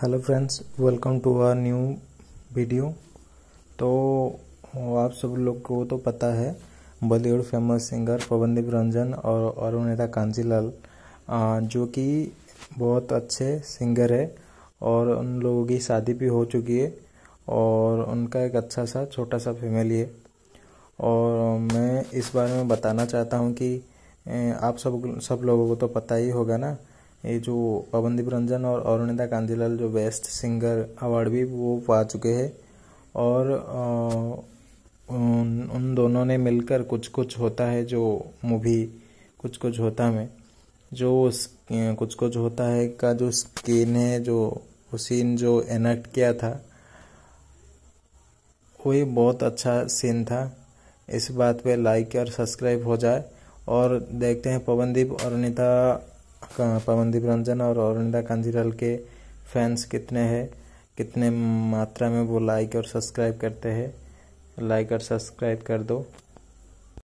hello friends welcome to our new video तो आप सब लोग को तो पता है Bollywood famous singer Pawandeep Rajan और और अभिनेता कांजीलाल जो कि बहुत अच्छे सिंगर है और उन लोगों की शादी भी हो चुकी है और उनका एक अच्छा सा छोटा सा फैमिली है और मैं इस बारे में बताना चाहता हूँ कि आप सब सब लोगों को तो पता ही होगा ना ये जो पवनदीप रंजन और अरुणिता कांजीलाल जो बेस्ट सिंगर अवार्ड भी वो पा चुके हैं और उन उन दोनों ने मिलकर कुछ कुछ होता है जो मूवी कुछ कुछ होता में जो कुछ कुछ होता है का जो स्क्रीन है जो सीन जो एनेक्ट किया था वही बहुत अच्छा सीन था इस बात पे लाइक और सब्सक्राइब हो जाए और देखते हैं पवनदीप और अनिता पवनदीप रंजन और औरिंदा कांजीराल के फैंस कितने हैं कितने मात्रा में वो लाइक और सब्सक्राइब करते हैं लाइक और सब्सक्राइब कर दो